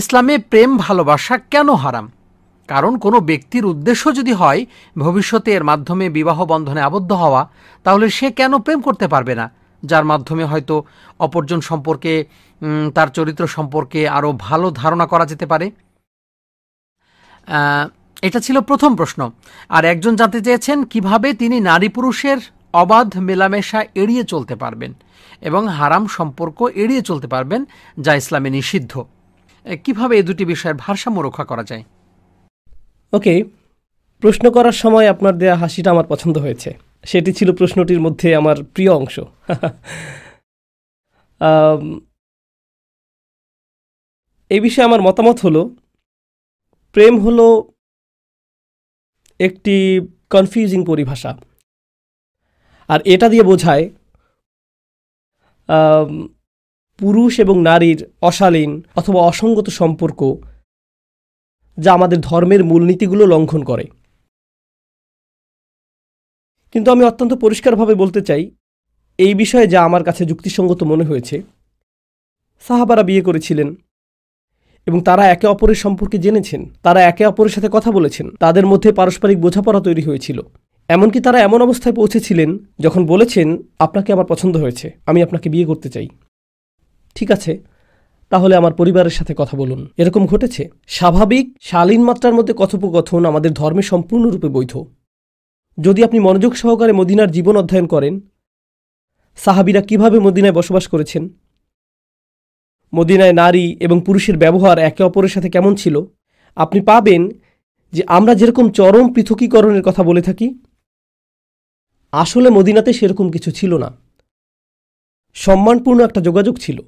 ইসলামে প্রেম ভালোবাসা কেন হারাম কারণ কোনো ব্যক্তির উদ্দেশ্য যদি হয় ভবিষ্যতে এর মাধ্যমে বিবাহ বন্ধনে আবদ্ধ হওয়া তাহলে সে কেন প্রেম করতে পারবে না যার মাধ্যমে হয়তো অপরজন সম্পর্কে তার চরিত্র সম্পর্কে আরও ভালো ধারণা করা যেতে পারে এটা ছিল প্রথম প্রশ্ন আর একজন জানতে চেয়েছেন কিভাবে তিনি নারী পুরুষের অবাধ মেলামেশা এড়িয়ে চলতে পারবেন এবং হারাম সম্পর্ক এড়িয়ে চলতে পারবেন যা ইসলামে নিষিদ্ধ কিভাবে এই দুটি বিষয়ের ভারসাম্য রক্ষা করা যায় ওকে প্রশ্ন করার সময় আপনার দেয়া হাসিটা আমার পছন্দ হয়েছে সেটি ছিল প্রশ্নটির মধ্যে আমার প্রিয় অংশ এই বিষয়ে আমার মতামত হলো প্রেম হলো একটি কনফিউজিং পরিভাষা আর এটা দিয়ে বোঝায় পুরুষ এবং নারীর অশালীন অথবা অসঙ্গত সম্পর্ক যা আমাদের ধর্মের মূলনীতিগুলো লঙ্ঘন করে কিন্তু আমি অত্যন্ত পরিষ্কারভাবে বলতে চাই এই বিষয়ে যা আমার কাছে যুক্তিসঙ্গত মনে হয়েছে সাহাবারা বিয়ে করেছিলেন এবং তারা একে অপরের সম্পর্কে জেনেছেন তারা একে অপরের সাথে কথা বলেছেন তাদের মধ্যে পারস্পরিক বোঝাপড়া তৈরি হয়েছিল এমনকি তারা এমন অবস্থায় পৌঁছেছিলেন যখন বলেছেন আপনাকে আমার পছন্দ হয়েছে আমি আপনাকে বিয়ে করতে চাই ঠিক আছে তাহলে আমার পরিবারের সাথে কথা বলুন এরকম ঘটেছে স্বাভাবিক শালীন মাত্রার মধ্যে কথোপকথন আমাদের ধর্মে সম্পূর্ণরূপে বৈধ যদি আপনি মনোযোগ সহকারে মদিনার জীবন অধ্যয়ন করেন সাহাবিরা কিভাবে মদিনায় বসবাস করেছেন মদিনায় নারী এবং পুরুষের ব্যবহার একে অপরের সাথে কেমন ছিল আপনি পাবেন যে আমরা যেরকম চরম পৃথকীকরণের কথা বলে থাকি আসলে মদিনাতে সেরকম কিছু ছিল না সম্মানপূর্ণ একটা যোগাযোগ ছিল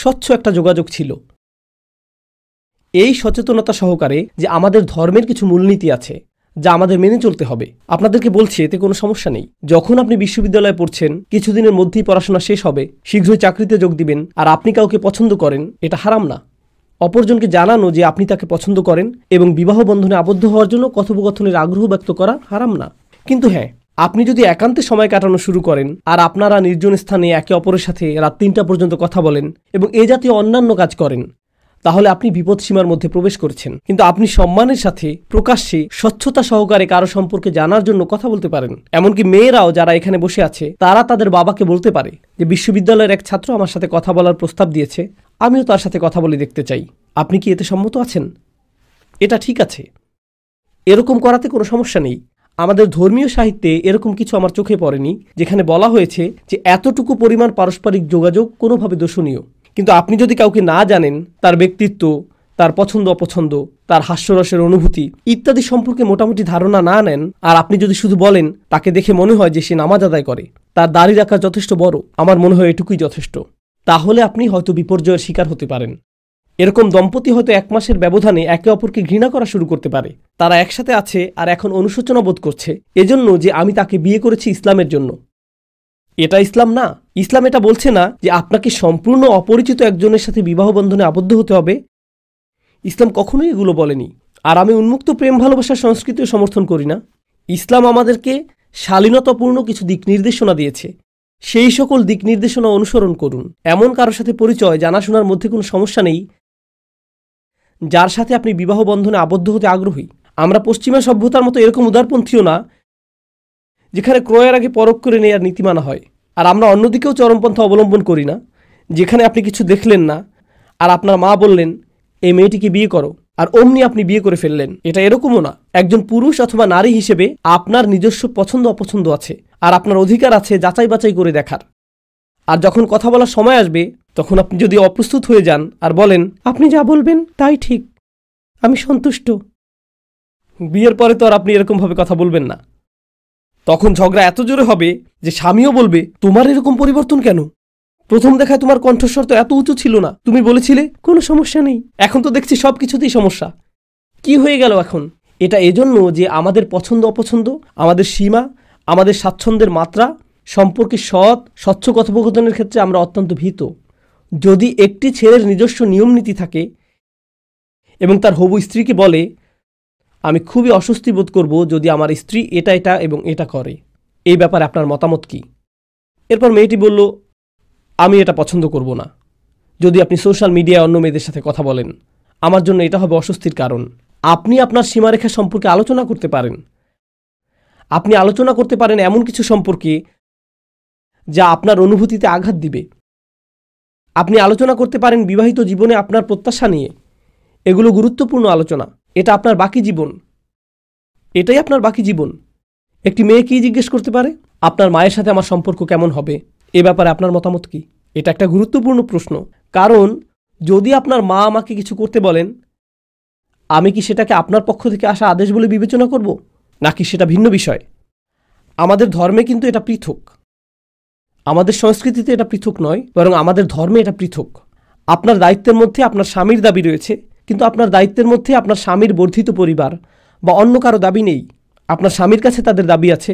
স্বচ্ছ একটা যোগাযোগ ছিল এই সচেতনতা সহকারে যে আমাদের ধর্মের কিছু মূলনীতি আছে যা আমাদের মেনে চলতে হবে আপনাদেরকে বলছি এতে কোনো সমস্যা নেই যখন আপনি বিশ্ববিদ্যালয়ে পড়ছেন কিছুদিনের মধ্যেই পড়াশোনা শেষ হবে শীঘ্রই চাকরিতে যোগ দিবেন আর আপনি কাউকে পছন্দ করেন এটা হারাম না অপরজনকে জানানো যে আপনি তাকে পছন্দ করেন এবং বিবাহ বন্ধনে আবদ্ধ হওয়ার জন্য কথোপকথনের আগ্রহ ব্যক্ত করা হারাম না কিন্তু হ্যাঁ আপনি যদি একান্তে সময় কাটানো শুরু করেন আর আপনারা নির্জন স্থানে একে অপরের সাথে রাত তিনটা পর্যন্ত কথা বলেন এবং এ জাতীয় অন্যান্য কাজ করেন তাহলে আপনি বিপদসীমার মধ্যে প্রবেশ করছেন কিন্তু আপনি সম্মানের সাথে প্রকাশ্যে স্বচ্ছতা সহকারে কারো সম্পর্কে জানার জন্য কথা বলতে পারেন এমনকি মেয়েরাও যারা এখানে বসে আছে তারা তাদের বাবাকে বলতে পারে যে বিশ্ববিদ্যালয়ের এক ছাত্র আমার সাথে কথা বলার প্রস্তাব দিয়েছে আমিও তার সাথে কথা বলে দেখতে চাই আপনি কি এতে সম্মত আছেন এটা ঠিক আছে এরকম করাতে কোনো সমস্যা নেই আমাদের ধর্মীয় সাহিত্যে এরকম কিছু আমার চোখে পড়েনি যেখানে বলা হয়েছে যে এতটুকু পরিমাণ পারস্পরিক যোগাযোগ কোনোভাবে দোষণীয় কিন্তু আপনি যদি কাউকে না জানেন তার ব্যক্তিত্ব তার পছন্দ অপছন্দ তার হাস্যরসের অনুভূতি ইত্যাদি সম্পর্কে মোটামুটি ধারণা না নেন আর আপনি যদি শুধু বলেন তাকে দেখে মনে হয় যে সে নামাজ আদায় করে তার দাড়ি রাখা যথেষ্ট বড় আমার মনে হয় এটুকুই যথেষ্ট তাহলে আপনি হয়তো বিপর্যয়ের শিকার হতে পারেন এরকম দম্পতি হয়তো এক মাসের ব্যবধানে একে অপরকে ঘৃণা করা শুরু করতে পারে তারা একসাথে আছে আর এখন অনুশোচনা বোধ করছে এজন্য যে আমি তাকে বিয়ে করেছি ইসলামের জন্য এটা ইসলাম না ইসলাম এটা বলছে না যে আপনাকে সম্পূর্ণ অপরিচিত একজনের সাথে বিবাহ বন্ধনে আবদ্ধ হতে হবে ইসলাম কখনোই এগুলো বলেনি আর আমি উন্মুক্ত প্রেম ভালোবাসার সংস্কৃতিও সমর্থন করি না ইসলাম আমাদেরকে শালীনতাপূর্ণ কিছু দিক নির্দেশনা দিয়েছে সেই সকল দিক নির্দেশনা অনুসরণ করুন এমন কারোর সাথে পরিচয় জানাশোনার মধ্যে কোনো সমস্যা নেই যার সাথে আপনি বিবাহ বন্ধনে আবদ্ধ হতে আগ্রহী আমরা পশ্চিমা সভ্যতার মতো এরকম উদারপন্থীও না যেখানে ক্রয়ের আগে পরক করে নেওয়ার নীতিমানা হয় আর আমরা অন্যদিকেও চরমপন্থা অবলম্বন করি না যেখানে আপনি কিছু দেখলেন না আর আপনার মা বললেন এই মেয়েটিকে বিয়ে করো আর অমনি আপনি বিয়ে করে ফেললেন এটা এরকমও না একজন পুরুষ অথবা নারী হিসেবে আপনার নিজস্ব পছন্দ অপছন্দ আছে আর আপনার অধিকার আছে যাচাই বাছাই করে দেখার আর যখন কথা বলার সময় আসবে তখন আপনি যদি অপ্রস্তুত হয়ে যান আর বলেন আপনি যা বলবেন তাই ঠিক আমি সন্তুষ্ট বিয়ের পরে তো আর আপনি এরকমভাবে কথা বলবেন না তখন ঝগড়া এত জোরে হবে যে স্বামীও বলবে তোমার এরকম পরিবর্তন কেন প্রথম দেখায় তোমার কণ্ঠস্বর তো এত উঁচু ছিল না তুমি বলেছিলে কোনো সমস্যা নেই এখন তো দেখছি সব কিছুতেই সমস্যা কি হয়ে গেল এখন এটা এজন্য যে আমাদের পছন্দ অপছন্দ আমাদের সীমা আমাদের স্বাচ্ছন্দ্যের মাত্রা সম্পর্কে সৎ স্বচ্ছ কথোপকথনের ক্ষেত্রে আমরা অত্যন্ত ভীত যদি একটি ছেলের নিজস্ব নিয়মনীতি থাকে এবং তার হবু স্ত্রীকে বলে আমি খুবই অস্বস্তি বোধ করব যদি আমার স্ত্রী এটা এটা এবং এটা করে এই ব্যাপারে আপনার মতামত কি এরপর মেয়েটি বলল আমি এটা পছন্দ করব না যদি আপনি সোশ্যাল মিডিয়ায় অন্য মেয়েদের সাথে কথা বলেন আমার জন্য এটা হবে অস্বস্তির কারণ আপনি আপনার সীমারেখা সম্পর্কে আলোচনা করতে পারেন আপনি আলোচনা করতে পারেন এমন কিছু সম্পর্কে যা আপনার অনুভূতিতে আঘাত দিবে আপনি আলোচনা করতে পারেন বিবাহিত জীবনে আপনার প্রত্যাশা নিয়ে এগুলো গুরুত্বপূর্ণ আলোচনা এটা আপনার বাকি জীবন এটাই আপনার বাকি জীবন একটি মেয়ে কি জিজ্ঞেস করতে পারে আপনার মায়ের সাথে আমার সম্পর্ক কেমন হবে এ ব্যাপারে আপনার মতামত কি এটা একটা গুরুত্বপূর্ণ প্রশ্ন কারণ যদি আপনার মা আমাকে কিছু করতে বলেন আমি কি সেটাকে আপনার পক্ষ থেকে আসা আদেশ বলে বিবেচনা করব নাকি সেটা ভিন্ন বিষয় আমাদের ধর্মে কিন্তু এটা পৃথক আমাদের সংস্কৃতিতে এটা পৃথক নয় বরং আমাদের ধর্মে এটা পৃথক আপনার দায়িত্বের মধ্যে আপনার স্বামীর দাবি রয়েছে কিন্তু আপনার দায়িত্বের মধ্যে আপনার স্বামীর বর্ধিত পরিবার বা অন্য কারো দাবি নেই আপনার স্বামীর কাছে তাদের দাবি আছে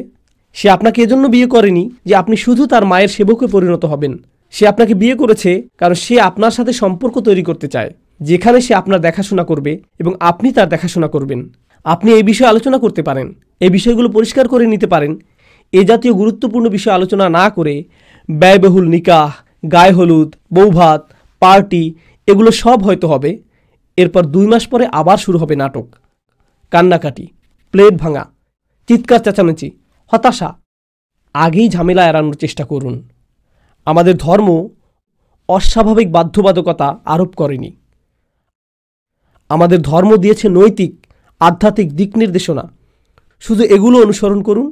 সে আপনাকে এজন্য বিয়ে করেনি যে আপনি শুধু তার মায়ের সেবকে পরিণত হবেন সে আপনাকে বিয়ে করেছে কারণ সে আপনার সাথে সম্পর্ক তৈরি করতে চায় যেখানে সে আপনার দেখাশোনা করবে এবং আপনি তার দেখাশোনা করবেন আপনি এই বিষয়ে আলোচনা করতে পারেন এই বিষয়গুলো পরিষ্কার করে নিতে পারেন এ জাতীয় গুরুত্বপূর্ণ বিষয় আলোচনা না করে ব্যয়বহুল নিকাহ গায়ে হলুদ বৌভাত পার্টি এগুলো সব হয়তো হবে এরপর দুই মাস পরে আবার শুরু হবে নাটক কান্নাকাটি প্লেট ভাঙা চিৎকার চেঁচামেচি হতাশা আগেই ঝামেলা এড়ানোর চেষ্টা করুন আমাদের ধর্ম অস্বাভাবিক বাধ্যবাধকতা আরোপ করেনি আমাদের ধর্ম দিয়েছে নৈতিক আধ্যাত্মিক দিক নির্দেশনা শুধু এগুলো অনুসরণ করুন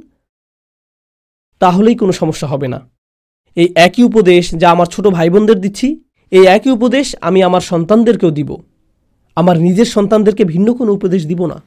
তাহলেই কোনো সমস্যা হবে না এই একই উপদেশ যা আমার ছোট ভাই বোনদের দিচ্ছি এই একই উপদেশ আমি আমার সন্তানদেরকেও দিব আমার নিজের সন্তানদেরকে ভিন্ন কোনো উপদেশ দিব না